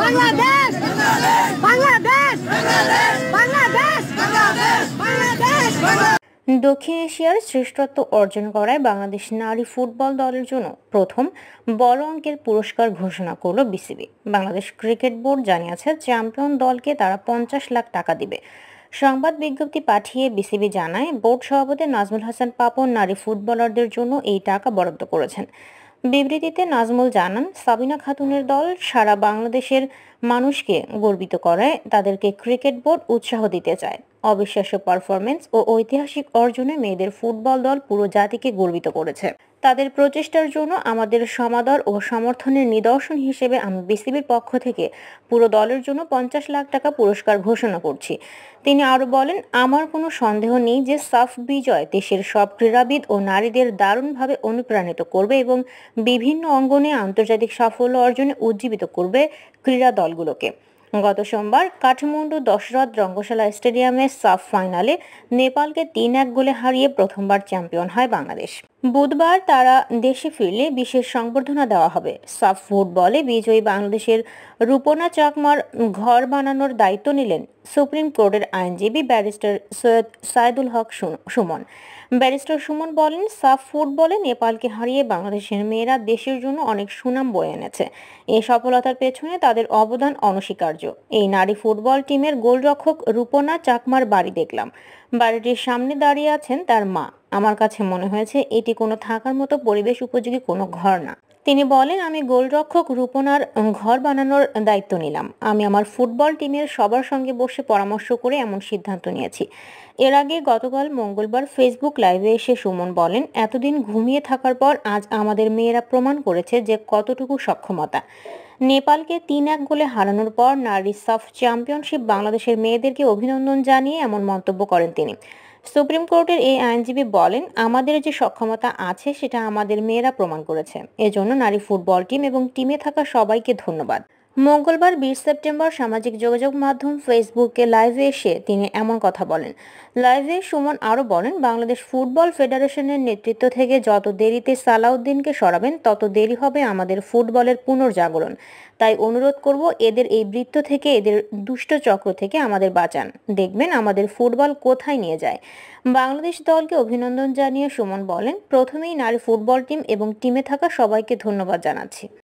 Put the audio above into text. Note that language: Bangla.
Bangladesh! Bangladesh! Bangladesh! Bangladesh! দক্ষিণ এশিয়ার শ্রেষ্ঠত্ব অর্জন করায় বাংলাদেশ নারী ফুটবল দলের জন্য প্রথম বড় অঙ্কের পুরস্কার ঘোষণা করল বিসিবি বাংলাদেশ ক্রিকেট বোর্ড জানিয়েছে চ্যাম্পিয়ন দলকে তারা পঞ্চাশ লাখ টাকা দিবে সংবাদ বিজ্ঞপ্তি পাঠিয়ে বিসিবি জানায় বোর্ড সভাপতি নাজমুল হাসান পাপন নারী ফুটবলারদের জন্য এই টাকা বরাদ্দ করেছেন বিবৃতিতে নাজমুল জানান সাবিনা খাতুনের দল সারা বাংলাদেশের মানুষকে গর্বিত করায় তাদেরকে ক্রিকেট বোর্ড উৎসাহ দিতে চায় অবিশ্বাস্য পারফরমেন্স ও ঐতিহাসিক অর্জনে মেয়েদের ফুটবল দল পুরো জাতিকে গর্বিত করেছে তাদের প্রচেষ্টার জন্য আমাদের সমাদর ও সমর্থনের নিদর্শন হিসেবে আমি বিসিবির পক্ষ থেকে পুরো দলের জন্য পঞ্চাশ লাখ টাকা পুরস্কার ঘোষণা করছি তিনি আরও বলেন আমার কোনো সন্দেহ নেই যে সাফ বিজয় দেশের সব ক্রীড়াবিদ ও নারীদের দারুণভাবে অনুপ্রাণিত করবে এবং বিভিন্ন অঙ্গনে আন্তর্জাতিক সাফল্য অর্জনে উজ্জীবিত করবে ক্রীড়া দলগুলোকে গত সোমবার কাঠমান্ডু দশরথ রঙ্গশালা স্টেডিয়ামের সাফ ফাইনালে নেপালকে তিন এক গোলে হারিয়ে প্রথমবার চ্যাম্পিয়ন হয় বাংলাদেশ বুধবার তারা দেশে ফিরলে বিশেষ সংবর্ধনা দেওয়া হবে সাফ ফুটবলে বিজয়ী বাংলাদেশের রূপনা চাকমার ঘর বানানোর দায়িত্ব নিলেন সুপ্রিম কোর্টের আইনজীবী ব্যারিস্টার সৈয়দ সাইদুল হক সুমন ব্যারিস্টার সুমন বলেন সাফ ফুটবলে নেপালকে হারিয়ে বাংলাদেশের মেয়েরা দেশের জন্য অনেক সুনাম বয়ে এনেছে এই সফলতার পেছনে তাদের অবদান অনস্বীকার্য এই নারী ফুটবল টিমের গোলরক্ষক রূপনা চাকমার বাড়ি দেখলাম বাড়িটির সামনে দাঁড়িয়ে আছেন তার মা আমার কাছে মনে হয়েছে এটি কোনো থাকার মতো পরিবেশ উপযোগী কোনো ঘর না তিনি বলেন আমি গোলরক্ষক রূপনার ঘর বানানোর দায়িত্ব নিলাম আমি আমার ফুটবল টিমের সবার সঙ্গে বসে পরামর্শ করে এমন সিদ্ধান্ত নিয়েছি এর আগে গতকাল মঙ্গলবার ফেসবুক লাইভে এসে সুমন বলেন এতদিন ঘুমিয়ে থাকার পর আজ আমাদের মেয়েরা প্রমাণ করেছে যে কতটুকু সক্ষমতা নেপালকে তিন এক গোলে হারানোর পর নারী সাফ চ্যাম্পিয়নশিপ বাংলাদেশের মেয়েদেরকে অভিনন্দন জানিয়ে এমন মন্তব্য করেন তিনি সুপ্রিম কোর্টের এই আইনজীবী বলেন আমাদের যে সক্ষমতা আছে সেটা আমাদের মেয়েরা প্রমাণ করেছে এজন্য নারী ফুটবল টিম এবং টিমে থাকা সবাইকে ধন্যবাদ মঙ্গলবার বিশ সেপ্টেম্বর সামাজিক যোগাযোগ মাধ্যম ফেসবুকে লাইভে এসে তিনি এমন কথা বলেন লাইভে সুমন আরও বলেন বাংলাদেশ ফুটবল ফেডারেশনের নেতৃত্ব থেকে যত দেরিতে সালাউদ্দিনকে সরাবেন তত দেরি হবে আমাদের ফুটবলের পুনর্জাগরণ তাই অনুরোধ করব এদের এই বৃত্ত থেকে এদের দুষ্ট চক্র থেকে আমাদের বাঁচান দেখবেন আমাদের ফুটবল কোথায় নিয়ে যায় বাংলাদেশ দলকে অভিনন্দন জানিয়ে সুমন বলেন প্রথমেই নারী ফুটবল টিম এবং টিমে থাকা সবাইকে ধন্যবাদ জানাচ্ছি